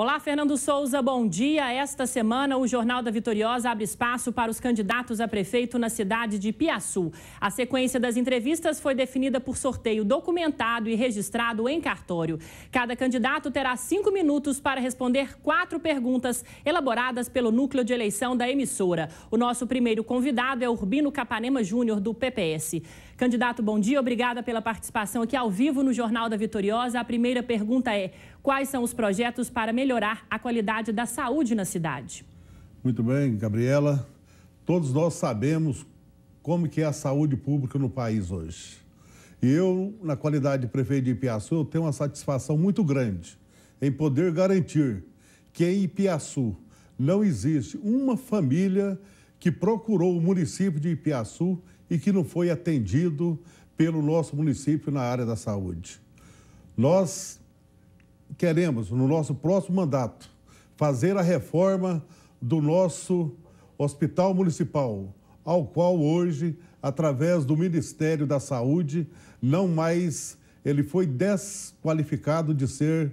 Olá, Fernando Souza, bom dia. Esta semana, o Jornal da Vitoriosa abre espaço para os candidatos a prefeito na cidade de Piaçu. A sequência das entrevistas foi definida por sorteio documentado e registrado em cartório. Cada candidato terá cinco minutos para responder quatro perguntas elaboradas pelo núcleo de eleição da emissora. O nosso primeiro convidado é Urbino Capanema Júnior, do PPS. Candidato, bom dia. Obrigada pela participação aqui ao vivo no Jornal da Vitoriosa. A primeira pergunta é: quais são os projetos para melhorar a qualidade da saúde na cidade? Muito bem, Gabriela. Todos nós sabemos como que é a saúde pública no país hoje. E eu, na qualidade de prefeito de Ipiaçu, eu tenho uma satisfação muito grande em poder garantir que em Ipiaçu não existe uma família que procurou o município de Ipiaçu e que não foi atendido pelo nosso município na área da saúde. Nós queremos, no nosso próximo mandato, fazer a reforma do nosso hospital municipal, ao qual hoje, através do Ministério da Saúde, não mais ele foi desqualificado de ser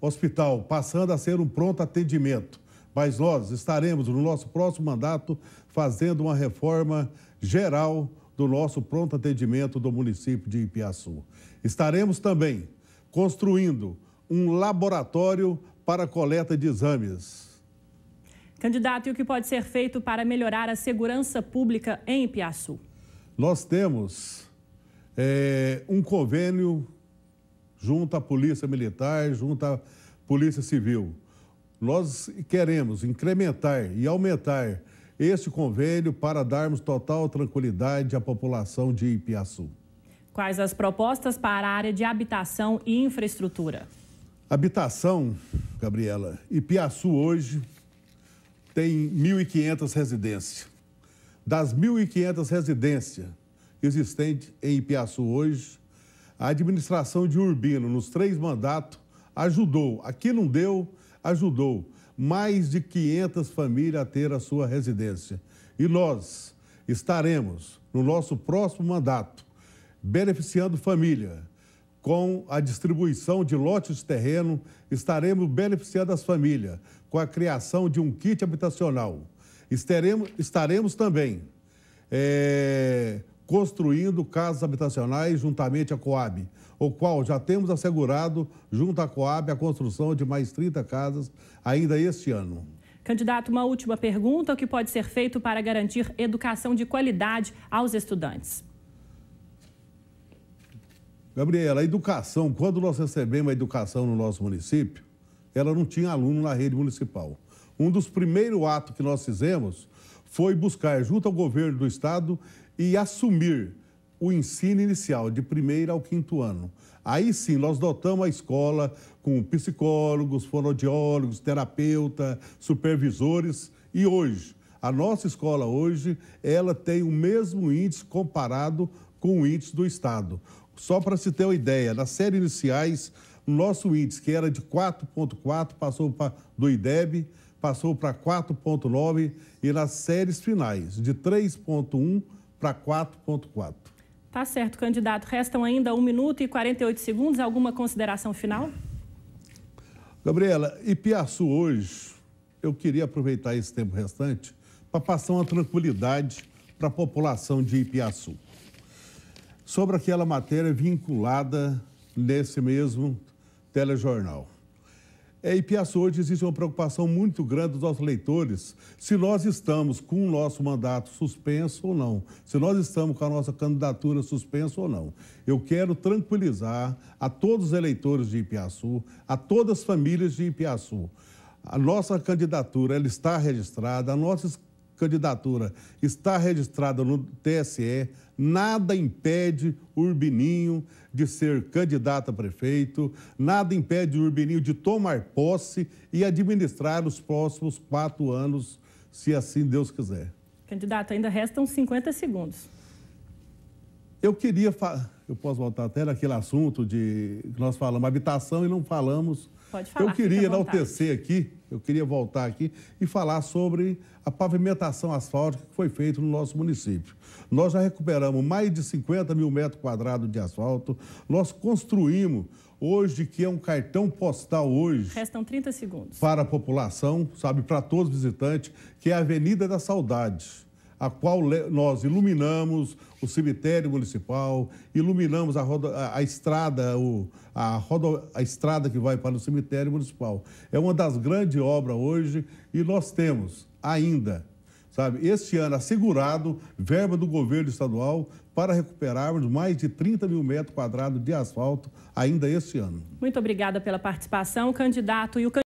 hospital, passando a ser um pronto atendimento. Mas nós estaremos no nosso próximo mandato fazendo uma reforma geral do nosso pronto atendimento do município de Ipiaçu. Estaremos também construindo um laboratório para coleta de exames. Candidato, e o que pode ser feito para melhorar a segurança pública em Ipiaçu? Nós temos é, um convênio junto à Polícia Militar, junto à Polícia Civil. Nós queremos incrementar e aumentar este convênio para darmos total tranquilidade à população de Ipiaçu. Quais as propostas para a área de habitação e infraestrutura? Habitação, Gabriela, Ipiaçu hoje tem 1.500 residências. Das 1.500 residências existentes em Ipiaçu hoje, a administração de Urbino, nos três mandatos, ajudou. Aqui não deu, ajudou mais de 500 famílias a ter a sua residência. E nós estaremos no nosso próximo mandato beneficiando família com a distribuição de lotes de terreno, estaremos beneficiando as famílias com a criação de um kit habitacional. Estaremos, estaremos também é, construindo casas habitacionais juntamente à Coab, o qual já temos assegurado junto à Coab a construção de mais 30 casas ainda este ano. Candidato, uma última pergunta: o que pode ser feito para garantir educação de qualidade aos estudantes? Gabriela, a educação, quando nós recebemos a educação no nosso município, ela não tinha aluno na rede municipal. Um dos primeiros atos que nós fizemos foi buscar, junto ao governo do estado, e assumir o ensino inicial, de primeiro ao quinto ano. Aí sim, nós dotamos a escola com psicólogos, fonodiólogos, terapeuta, supervisores. E hoje, a nossa escola hoje, ela tem o mesmo índice comparado com o índice do Estado. Só para se ter uma ideia, nas séries iniciais, nosso índice, que era de 4,4, passou para do IDEB, passou para 4,9 e nas séries finais, de 3,1 para 4,4. Tá certo, candidato. Restam ainda 1 minuto e 48 segundos. Alguma consideração final? Gabriela, Ipiaçu hoje, eu queria aproveitar esse tempo restante para passar uma tranquilidade para a população de Ipiaçu. Sobre aquela matéria vinculada nesse mesmo telejornal. É, e hoje existe uma preocupação muito grande dos nossos leitores se nós estamos com o nosso mandato suspenso ou não, se nós estamos com a nossa candidatura suspensa ou não. Eu quero tranquilizar a todos os eleitores de Ipiaçu, a todas as famílias de Ipiaçu. A nossa candidatura ela está registrada, a nossa candidatura está registrada no TSE, nada impede Urbininho de ser candidato a prefeito, nada impede Urbininho de tomar posse e administrar os próximos quatro anos, se assim Deus quiser. Candidato, ainda restam 50 segundos. Eu queria. Fa... Eu posso voltar até naquele assunto de que nós falamos habitação e não falamos Pode falar. Eu queria enaltecer aqui, eu queria voltar aqui e falar sobre a pavimentação asfáltica que foi feita no nosso município. Nós já recuperamos mais de 50 mil metros quadrados de asfalto, nós construímos hoje, que é um cartão postal hoje. Restam 30 segundos. Para a população, sabe, para todos os visitantes, que é a Avenida da Saudade a qual nós iluminamos o cemitério municipal, iluminamos a, roda, a, a estrada, o, a, roda, a estrada que vai para o cemitério municipal. É uma das grandes obras hoje e nós temos ainda, sabe, este ano assegurado verba do governo estadual para recuperarmos mais de 30 mil metros quadrados de asfalto ainda este ano. Muito obrigada pela participação, candidato e o